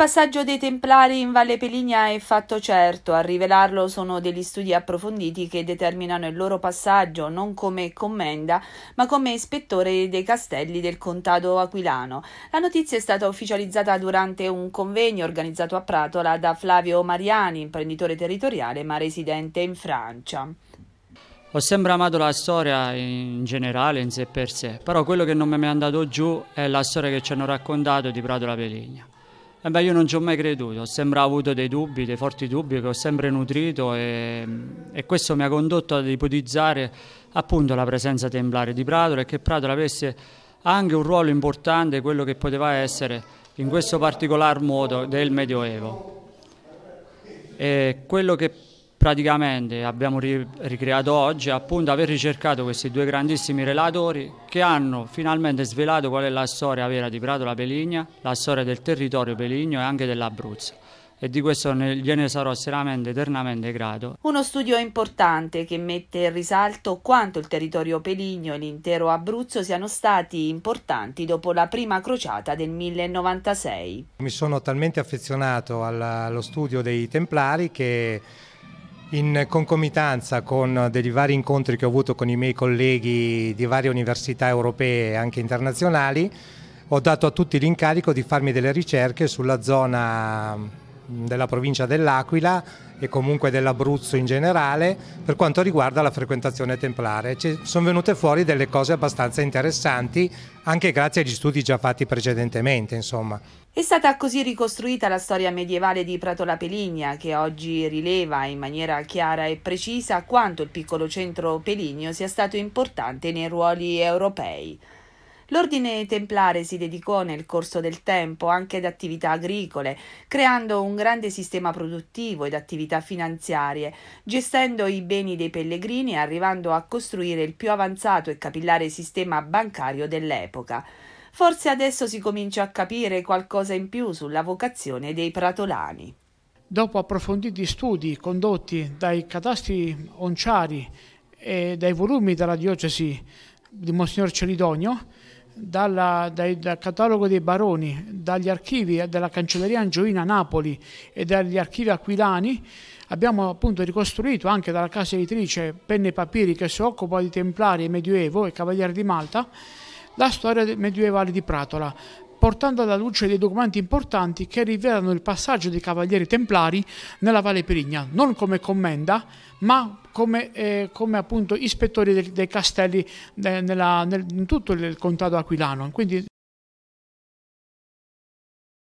passaggio dei Templari in Valle Peligna è fatto certo, a rivelarlo sono degli studi approfonditi che determinano il loro passaggio non come commenda, ma come ispettore dei castelli del contado aquilano. La notizia è stata ufficializzata durante un convegno organizzato a Pratola da Flavio Mariani, imprenditore territoriale ma residente in Francia. Ho sempre amato la storia in generale, in sé per sé, però quello che non mi è andato giù è la storia che ci hanno raccontato di Pratola Peligna. Eh beh, io non ci ho mai creduto, ho sempre avuto dei dubbi, dei forti dubbi che ho sempre nutrito e, e questo mi ha condotto ad ipotizzare appunto la presenza templare di Pratola e che Pratola avesse anche un ruolo importante, quello che poteva essere in questo particolar modo del Medioevo. E quello che praticamente abbiamo ricreato oggi appunto aver ricercato questi due grandissimi relatori che hanno finalmente svelato qual è la storia vera di Pratola Peligna, la storia del territorio peligno e anche dell'Abruzzo. E di questo gliene sarò seriamente eternamente grato. Uno studio importante che mette in risalto quanto il territorio peligno e l'intero Abruzzo siano stati importanti dopo la prima crociata del 1096. Mi sono talmente affezionato alla, allo studio dei Templari che in concomitanza con dei vari incontri che ho avuto con i miei colleghi di varie università europee e anche internazionali, ho dato a tutti l'incarico di farmi delle ricerche sulla zona della provincia dell'Aquila e comunque dell'Abruzzo in generale per quanto riguarda la frequentazione templare. Ci sono venute fuori delle cose abbastanza interessanti anche grazie agli studi già fatti precedentemente, insomma. È stata così ricostruita la storia medievale di Pratola Peligna, che oggi rileva in maniera chiara e precisa quanto il piccolo centro peligno sia stato importante nei ruoli europei. L'ordine templare si dedicò nel corso del tempo anche ad attività agricole, creando un grande sistema produttivo ed attività finanziarie, gestendo i beni dei pellegrini e arrivando a costruire il più avanzato e capillare sistema bancario dell'epoca. Forse adesso si comincia a capire qualcosa in più sulla vocazione dei pratolani. Dopo approfonditi studi condotti dai catastri onciari e dai volumi della diocesi di Monsignor Celidonio, dalla, dai, dal catalogo dei baroni, dagli archivi della Cancelleria Angioina Napoli e dagli archivi aquilani, abbiamo appunto ricostruito anche dalla casa editrice Penne e Papiri che si occupa di Templari, e Medioevo e Cavalieri di Malta, la storia medievale di Pratola, portando alla luce dei documenti importanti che rivelano il passaggio dei Cavalieri Templari nella Valle Perigna, non come commenda, ma come, eh, come appunto ispettori dei, dei castelli eh, nella, nel, in tutto il contado aquilano. Quindi